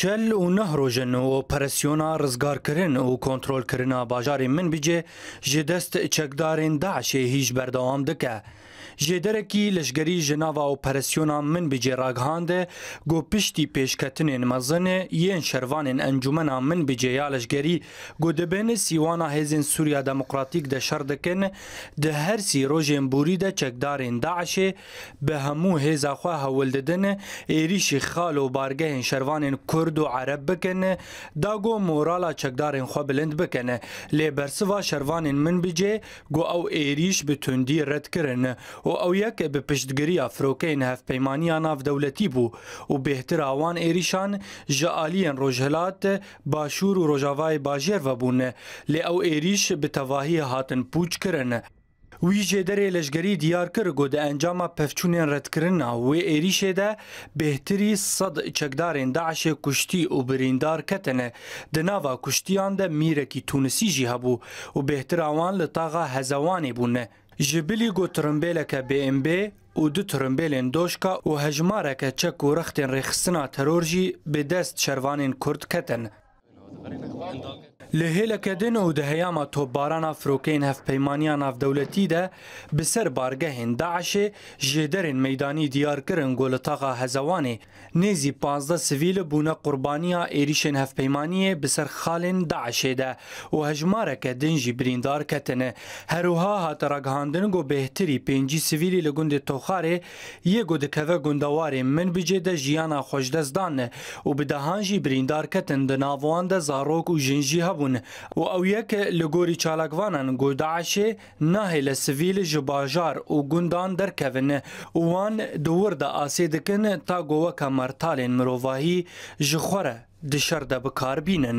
چل و نه روژن و اپراسیونا رزگارکرین و کنترولکرین باجارین من بجه جدست چکدارین داعش هیچ بردوام دکه جدرکی لشگری جناوا اپراسیونا من بجی راگهانده گو پشتی پیشکتنین مزنه یین شروانین انجومنا من بجی یا لشگری گو دبین سیوانا هزین سوریا دموکراتیک ده شردکن ده هر سی روژین بوری ده چکدارین داعشه به همو هزا خواه هولددن ایریش خال و بارگهین شروانین کرد و عرب بکنه دا گو مورالا چکدارین خواه بلند بکنه لی برسوا شروانین من بجی گو او ایریش به تندی رد کرن و ئەو یەک بە پشتگریە فرۆکەین هەفپەیمانیان ناودەولەتی بوو و بهتر ئاوان عێریشان ji aliyên rojhilat başûr û rojavayê bajêr vebûne lê ew êrîş bi tevahiyê hatin pûç kirin Wî jêderê leşgerî diyar kir got di encama pevçûnên redkirina wê êrîşê de bêhtirî sed çekdarên daişê kuştî û birîndar ketine di nava kuştiyan de mîrekî tunisî jî hebû û bêhtira wan li taxa hezewanê bûne. جبلی گو ترمبیلکه بی ام بی û du tirimbêlên doşka û hejmareke çek û rextên rêxistina teror jî bi dest şervanên Kurd ketin. له هلکدن او د هیاما توباران افروکین هف پیمانیان اف دولتی ده بسر بارگهن داعش جدرن میدانی دیار کرن گولتاغا هزوانه نیزی 15 سویل بونه قربانیا ایریشن هف پیمانی بسر خالن داعش ده و هجماره کدن جی بریندار کتنه هروها هات راگهاندن گو بهتری پنجی سویل لگوند توخاره یه گو دکوه گندوار من بجه ده جیانا خوشدستان و بدهان جی بریندار کتن ده ناوان ده زاروک و جنجی هب داغون و او یک لګوري چالاکوانان ګوداعش نه له سویل جباجار او ګوندان درکوین وان دور د اسې دکن تا ګوه کمرتالین مروواهی ژخوره د شر د بکار بینن